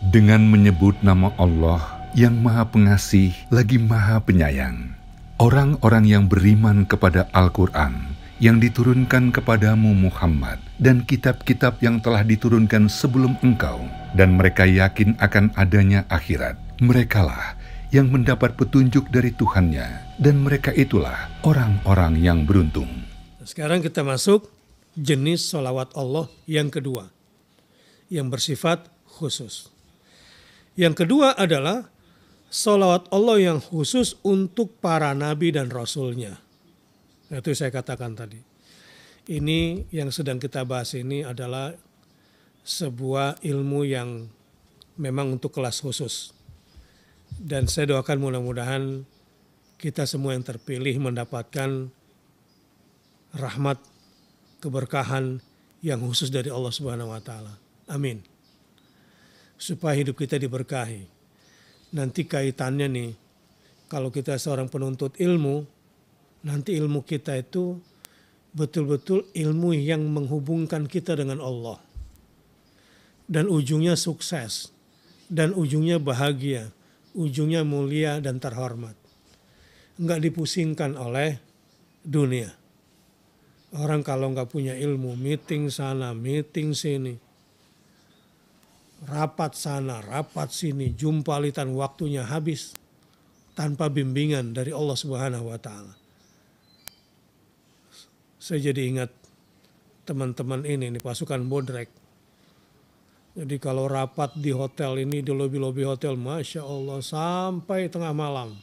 dengan menyebut nama Allah yang Maha Pengasih lagi Maha Penyayang. Orang-orang yang beriman kepada Al-Quran yang diturunkan kepadamu Muhammad dan kitab-kitab yang telah diturunkan sebelum engkau dan mereka yakin akan adanya akhirat. Merekalah yang mendapat petunjuk dari Tuhannya dan mereka itulah orang-orang yang beruntung. Sekarang kita masuk jenis solawat Allah yang kedua yang bersifat khusus. Yang kedua adalah solawat Allah yang khusus untuk para nabi dan rasulnya. itu saya katakan tadi. Ini yang sedang kita bahas ini adalah sebuah ilmu yang memang untuk kelas khusus. Dan saya doakan mudah-mudahan kita semua yang terpilih mendapatkan rahmat keberkahan yang khusus dari Allah Subhanahu wa taala. Amin supaya hidup kita diberkahi. Nanti kaitannya nih, kalau kita seorang penuntut ilmu, nanti ilmu kita itu betul-betul ilmu yang menghubungkan kita dengan Allah. Dan ujungnya sukses, dan ujungnya bahagia, ujungnya mulia dan terhormat. Enggak dipusingkan oleh dunia. Orang kalau enggak punya ilmu, meeting sana, meeting sini, rapat sana, rapat sini, jumpa litan waktunya habis tanpa bimbingan dari Allah Subhanahu wa taala. Saya jadi ingat teman-teman ini, ini pasukan bodrek. Jadi kalau rapat di hotel ini, di lobi-lobi hotel, Masya Allah, sampai tengah malam.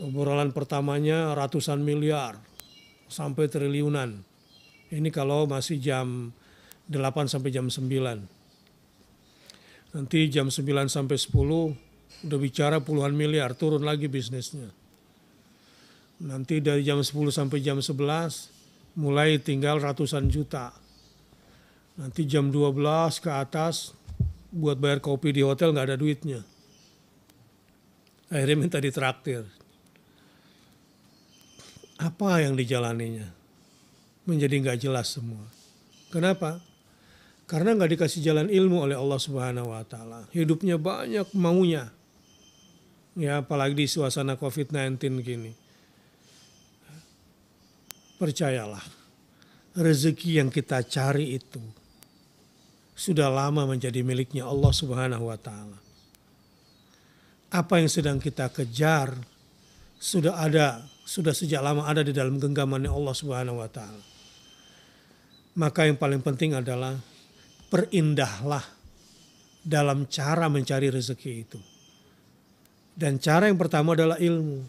Obrolan pertamanya ratusan miliar, sampai triliunan. Ini kalau masih jam 8 sampai jam 9. Nanti jam 9 sampai 10 udah bicara puluhan miliar, turun lagi bisnisnya. Nanti dari jam 10 sampai jam 11 mulai tinggal ratusan juta. Nanti jam 12 ke atas buat bayar kopi di hotel nggak ada duitnya. Akhirnya minta ditraktir. Apa yang dijalaninya? Menjadi nggak jelas semua. Kenapa? Karena nggak dikasih jalan ilmu oleh Allah Subhanahu wa taala. Hidupnya banyak maunya. Ya, apalagi di suasana Covid-19 gini. Percayalah, rezeki yang kita cari itu sudah lama menjadi miliknya Allah Subhanahu wa taala. Apa yang sedang kita kejar sudah ada, sudah sejak lama ada di dalam genggamannya Allah Subhanahu wa taala. Maka yang paling penting adalah perindahlah dalam cara mencari rezeki itu. Dan cara yang pertama adalah ilmu.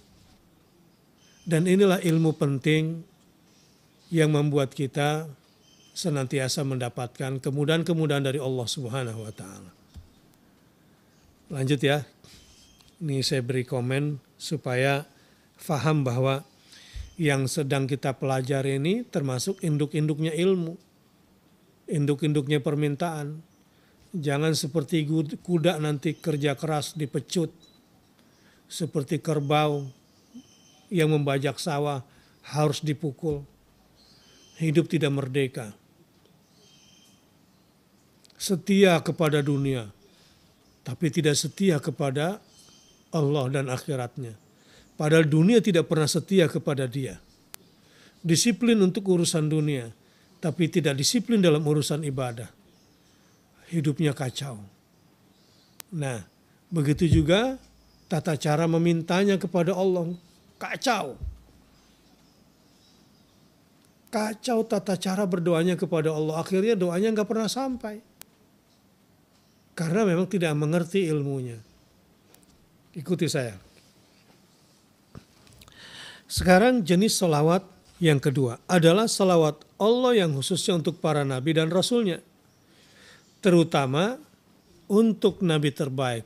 Dan inilah ilmu penting yang membuat kita senantiasa mendapatkan kemudahan-kemudahan dari Allah Subhanahu wa taala. Lanjut ya. Ini saya beri komen supaya faham bahwa yang sedang kita pelajari ini termasuk induk-induknya ilmu induk-induknya permintaan. Jangan seperti kuda nanti kerja keras dipecut, seperti kerbau yang membajak sawah harus dipukul. Hidup tidak merdeka. Setia kepada dunia, tapi tidak setia kepada Allah dan akhiratnya. Padahal dunia tidak pernah setia kepada dia. Disiplin untuk urusan dunia, tapi tidak disiplin dalam urusan ibadah. Hidupnya kacau. Nah, begitu juga tata cara memintanya kepada Allah. Kacau. Kacau tata cara berdoanya kepada Allah. Akhirnya doanya nggak pernah sampai. Karena memang tidak mengerti ilmunya. Ikuti saya. Sekarang jenis solawat yang kedua adalah salawat Allah yang khususnya untuk para nabi dan rasulnya. Terutama untuk nabi terbaik,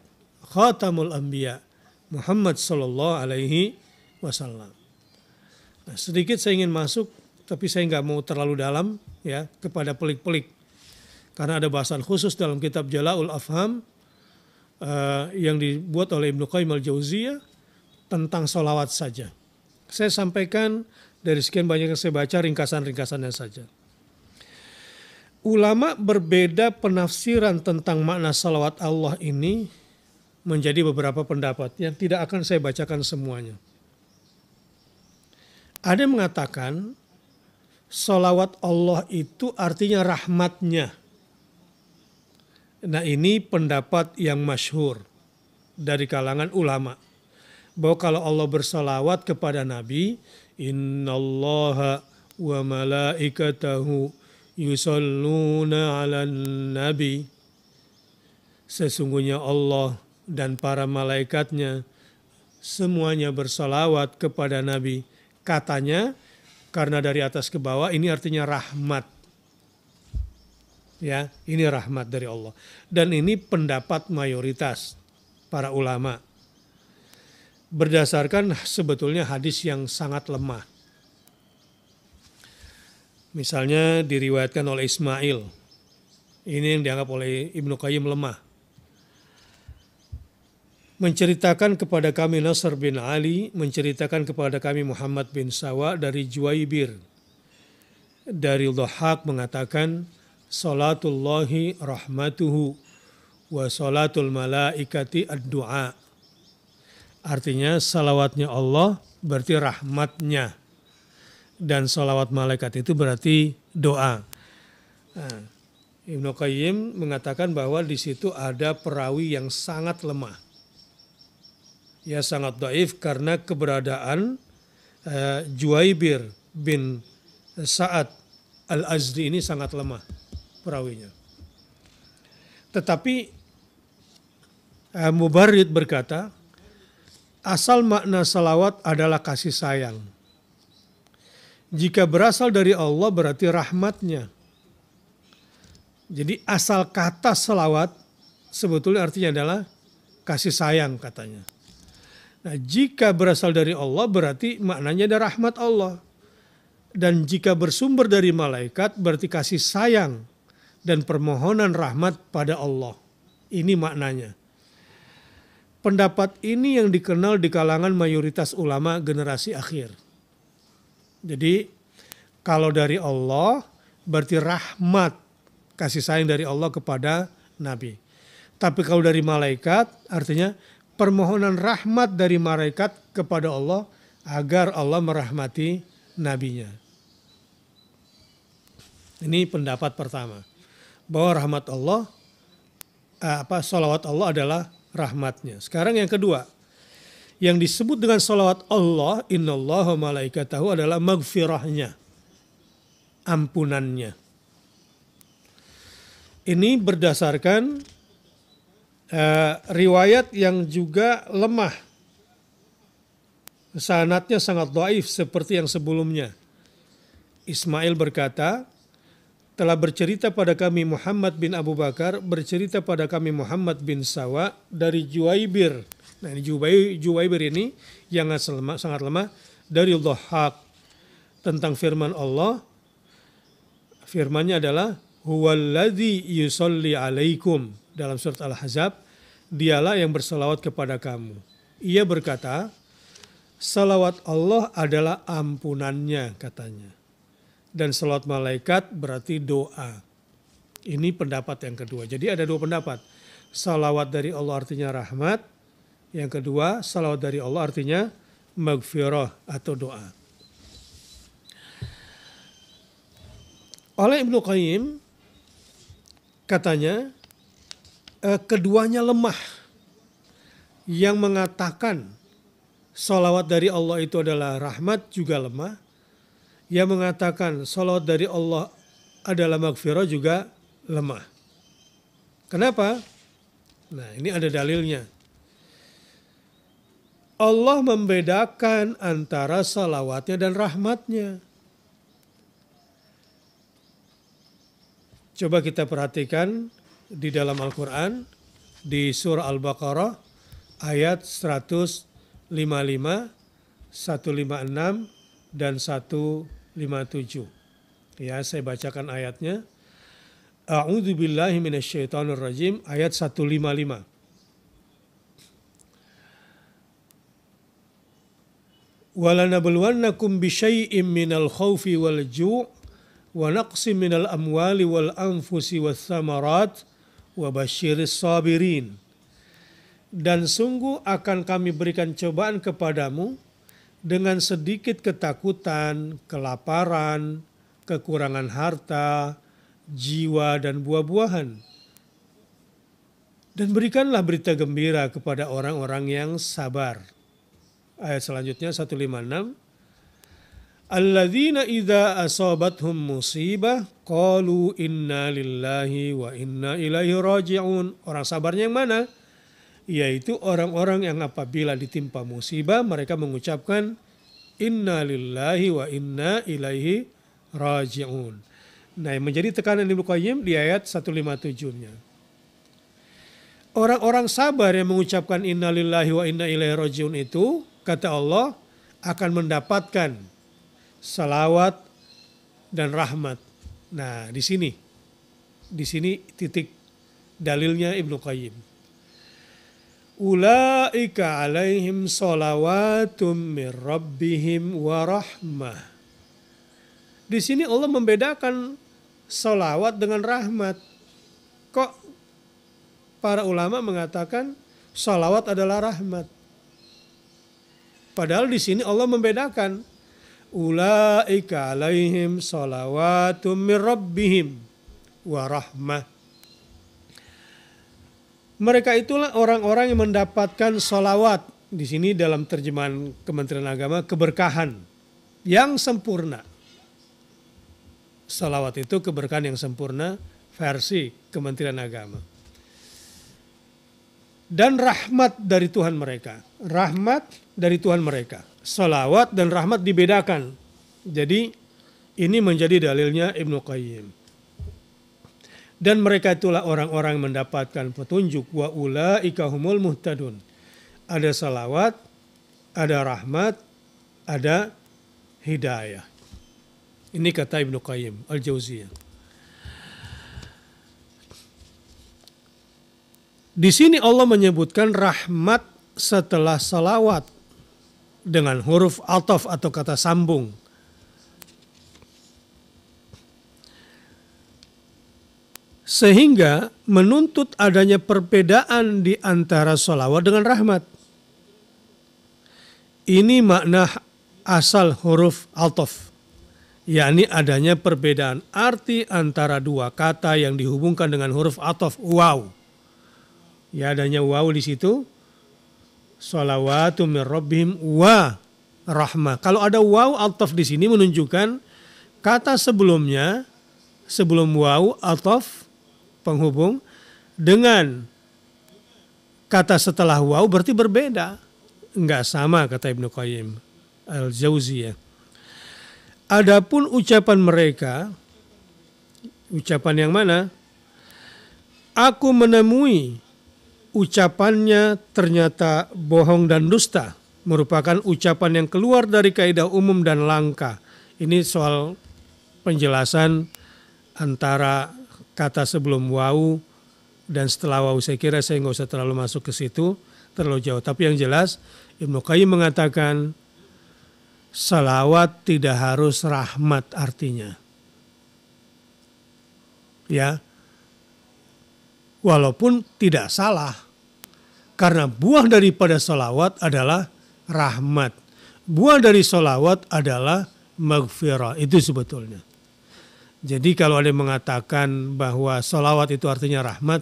Khatamul Anbiya, Muhammad Sallallahu Alaihi Wasallam. Nah, sedikit saya ingin masuk, tapi saya nggak mau terlalu dalam ya kepada pelik-pelik. Karena ada bahasan khusus dalam kitab Jala'ul Afham uh, yang dibuat oleh Ibnu Qayyim al-Jauziyah tentang solawat saja. Saya sampaikan dari sekian banyak yang saya baca, ringkasan-ringkasannya saja. Ulama berbeda penafsiran tentang makna salawat Allah ini menjadi beberapa pendapat yang tidak akan saya bacakan semuanya. Ada yang mengatakan salawat Allah itu artinya rahmatnya. Nah ini pendapat yang masyhur dari kalangan ulama. Bahwa kalau Allah bersalawat kepada Nabi, إن الله وملائكته يصلون على النبي Sesungguhnya Allah dan para malaikatnya semuanya bersolawat kepada Nabi. Katanya, karena dari atas ke bawah ini artinya rahmat. Ya, ini rahmat dari Allah. Dan ini pendapat mayoritas para ulama berdasarkan sebetulnya hadis yang sangat lemah. Misalnya diriwayatkan oleh Ismail. Ini yang dianggap oleh Ibnu Qayyim lemah. Menceritakan kepada kami Nasr bin Ali, menceritakan kepada kami Muhammad bin Sawa dari Juwaibir. Dari Dhuhaq mengatakan, Salatullahi rahmatuhu wa salatul malaikati ad-du'a Artinya salawatnya Allah berarti rahmatnya. Dan salawat malaikat itu berarti doa. Nah, Ibnu Qayyim mengatakan bahwa di situ ada perawi yang sangat lemah. Ya sangat daif karena keberadaan eh, Juwaibir bin Sa'ad Al-Azdi ini sangat lemah perawinya. Tetapi eh, Mubarid berkata, Asal makna salawat adalah kasih sayang. Jika berasal dari Allah berarti rahmatnya. Jadi asal kata salawat sebetulnya artinya adalah kasih sayang katanya. Nah, jika berasal dari Allah berarti maknanya ada rahmat Allah. Dan jika bersumber dari malaikat berarti kasih sayang dan permohonan rahmat pada Allah. Ini maknanya. Pendapat ini yang dikenal di kalangan mayoritas ulama generasi akhir. Jadi kalau dari Allah berarti rahmat kasih sayang dari Allah kepada nabi. Tapi kalau dari malaikat artinya permohonan rahmat dari malaikat kepada Allah agar Allah merahmati nabinya. Ini pendapat pertama. Bahwa rahmat Allah eh, apa salawat Allah adalah rahmatnya. Sekarang yang kedua, yang disebut dengan salawat Allah, Inna innallaha malaikatahu adalah magfirahnya, ampunannya. Ini berdasarkan uh, riwayat yang juga lemah. Sanatnya sangat doaif seperti yang sebelumnya. Ismail berkata, telah bercerita pada kami Muhammad bin Abu Bakar, bercerita pada kami Muhammad bin Sawa dari Juwaibir. Nah ini Juwaibir ini yang lemah, sangat lemah dari Dhahak tentang firman Allah. Firmannya adalah huwallazi yusalli alaikum dalam surat al hazab dialah yang berselawat kepada kamu. Ia berkata, salawat Allah adalah ampunannya katanya dan salat malaikat berarti doa. Ini pendapat yang kedua. Jadi ada dua pendapat. Salawat dari Allah artinya rahmat. Yang kedua, salawat dari Allah artinya magfirah atau doa. Oleh Ibnu Qayyim, katanya, eh, keduanya lemah. Yang mengatakan salawat dari Allah itu adalah rahmat juga lemah yang mengatakan salawat dari Allah adalah maghfirah juga lemah. Kenapa? Nah, ini ada dalilnya. Allah membedakan antara salawatnya dan rahmatnya. Coba kita perhatikan di dalam Al-Quran, di surah Al-Baqarah, ayat 155, 156, dan 1 57. Ya, saya bacakan ayatnya. A'udzu billahi minasyaitonir rajim ayat 155. Walanabluwannakum bisyai'im minal khawfi wal ju' wa naqsim minal amwali wal anfusi was samarat wa basyiris sabirin. Dan sungguh akan kami berikan cobaan kepadamu dengan sedikit ketakutan, kelaparan, kekurangan harta, jiwa, dan buah-buahan. Dan berikanlah berita gembira kepada orang-orang yang sabar. Ayat selanjutnya 156. Alladzina idza asabathum musibah qalu inna lillahi wa inna ilaihi raji'un. Orang sabarnya yang mana? yaitu orang-orang yang apabila ditimpa musibah mereka mengucapkan inna lillahi wa inna ilaihi raji'un. Nah, yang menjadi tekanan Ibnu Qayyim di ayat 157-nya. Orang-orang sabar yang mengucapkan inna lillahi wa inna ilaihi raji'un itu, kata Allah, akan mendapatkan salawat dan rahmat. Nah, di sini, di sini titik dalilnya Ibnu Qayyim. Ulaika alaihim salawatum min rabbihim wa rahmah. Di sini Allah membedakan salawat dengan rahmat. Kok para ulama mengatakan salawat adalah rahmat. Padahal di sini Allah membedakan ulaika alaihim salawatum min rabbihim wa rahmah mereka itulah orang-orang yang mendapatkan solawat. Di sini dalam terjemahan Kementerian Agama, keberkahan yang sempurna. Salawat itu keberkahan yang sempurna versi Kementerian Agama. Dan rahmat dari Tuhan mereka. Rahmat dari Tuhan mereka. Salawat dan rahmat dibedakan. Jadi ini menjadi dalilnya Ibnu Qayyim dan mereka itulah orang-orang mendapatkan petunjuk wa ula humul muhtadun ada salawat ada rahmat ada hidayah ini kata Ibnu Qayyim al jauziyah di sini Allah menyebutkan rahmat setelah salawat dengan huruf ataf atau kata sambung Sehingga menuntut adanya perbedaan di antara solawat dengan rahmat. Ini makna asal huruf altof, yakni adanya perbedaan arti antara dua kata yang dihubungkan dengan huruf altof, wow. Ya adanya wow di situ, solawatu wa rahmah. Kalau ada wow altof di sini menunjukkan kata sebelumnya sebelum wow altof penghubung dengan kata setelah wow, berarti berbeda. Enggak sama kata Ibnu Qayyim Al-Jauziyah. Adapun ucapan mereka, ucapan yang mana? Aku menemui ucapannya ternyata bohong dan dusta. Merupakan ucapan yang keluar dari kaidah umum dan langka. Ini soal penjelasan antara kata sebelum wau dan setelah wau saya kira saya nggak usah terlalu masuk ke situ terlalu jauh. Tapi yang jelas Ibnu Qayyim mengatakan salawat tidak harus rahmat artinya. Ya. Walaupun tidak salah. Karena buah daripada salawat adalah rahmat. Buah dari salawat adalah maghfirah. Itu sebetulnya. Jadi kalau ada yang mengatakan bahwa solawat itu artinya rahmat,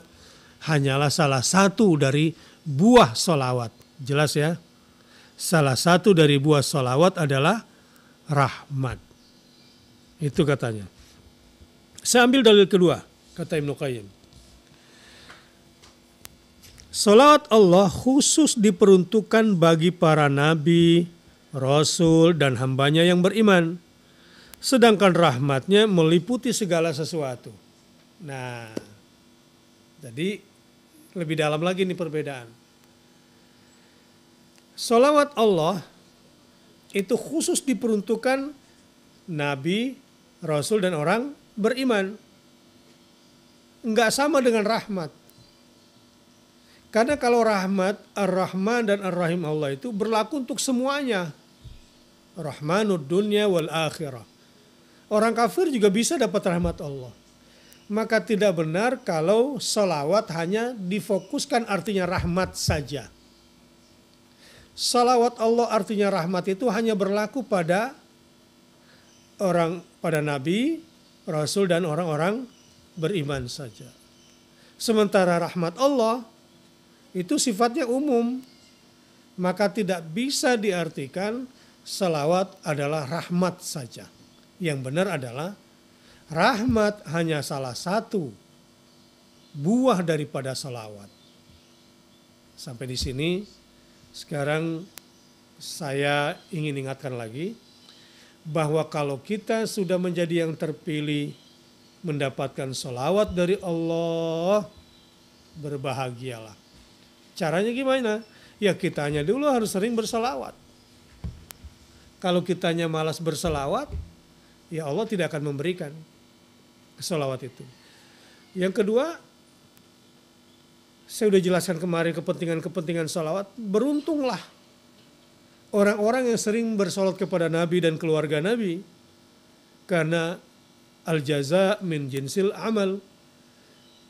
hanyalah salah satu dari buah solawat. Jelas ya? Salah satu dari buah solawat adalah rahmat. Itu katanya. Saya ambil dalil kedua, kata Ibnu Qayyim. Salawat Allah khusus diperuntukkan bagi para nabi, rasul, dan hambanya yang beriman sedangkan rahmatnya meliputi segala sesuatu. Nah, jadi lebih dalam lagi nih perbedaan. Salawat Allah itu khusus diperuntukkan Nabi, Rasul dan orang beriman. Enggak sama dengan rahmat. Karena kalau rahmat, ar-Rahman dan ar-Rahim Allah itu berlaku untuk semuanya. Rahmanud dunya wal akhirah Orang kafir juga bisa dapat rahmat Allah. Maka tidak benar kalau salawat hanya difokuskan artinya rahmat saja. Salawat Allah artinya rahmat itu hanya berlaku pada orang pada nabi, rasul dan orang-orang beriman saja. Sementara rahmat Allah itu sifatnya umum. Maka tidak bisa diartikan salawat adalah rahmat saja. Yang benar adalah rahmat hanya salah satu buah daripada salawat. Sampai di sini, sekarang saya ingin ingatkan lagi bahwa kalau kita sudah menjadi yang terpilih mendapatkan solawat dari Allah, berbahagialah. Caranya gimana? Ya kitanya dulu harus sering bersolawat. Kalau kitanya malas berselawat, ya Allah tidak akan memberikan kesolawat itu. Yang kedua, saya sudah jelaskan kemarin kepentingan-kepentingan sholawat, Beruntunglah orang-orang yang sering bersolat kepada Nabi dan keluarga Nabi. Karena al-jaza min jinsil amal.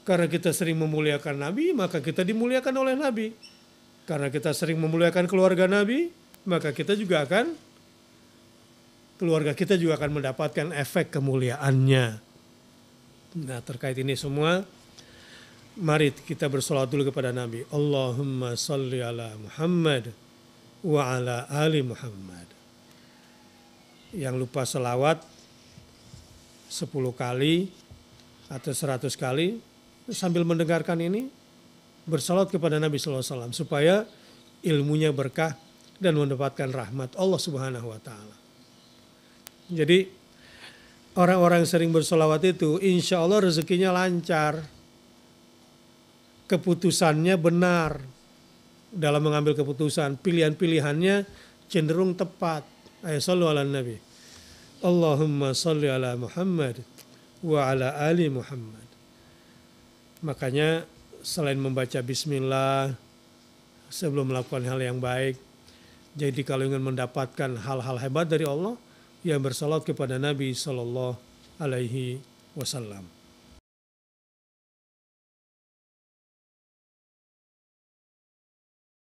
Karena kita sering memuliakan Nabi, maka kita dimuliakan oleh Nabi. Karena kita sering memuliakan keluarga Nabi, maka kita juga akan keluarga kita juga akan mendapatkan efek kemuliaannya. Nah terkait ini semua, mari kita bersolat dulu kepada Nabi. Allahumma salli ala Muhammad wa ala ali Muhammad. Yang lupa selawat 10 kali atau 100 kali sambil mendengarkan ini bersolat kepada Nabi SAW supaya ilmunya berkah dan mendapatkan rahmat Allah Subhanahu wa taala. Jadi orang-orang sering bersolawat itu insya Allah rezekinya lancar. Keputusannya benar dalam mengambil keputusan. Pilihan-pilihannya cenderung tepat. Ayat sallu ala nabi. Allahumma salli ala Muhammad wa ala ali Muhammad. Makanya selain membaca bismillah sebelum melakukan hal yang baik, jadi kalau ingin mendapatkan hal-hal hebat dari Allah, yang bersalat kepada Nabi Shallallahu Alaihi Wasallam.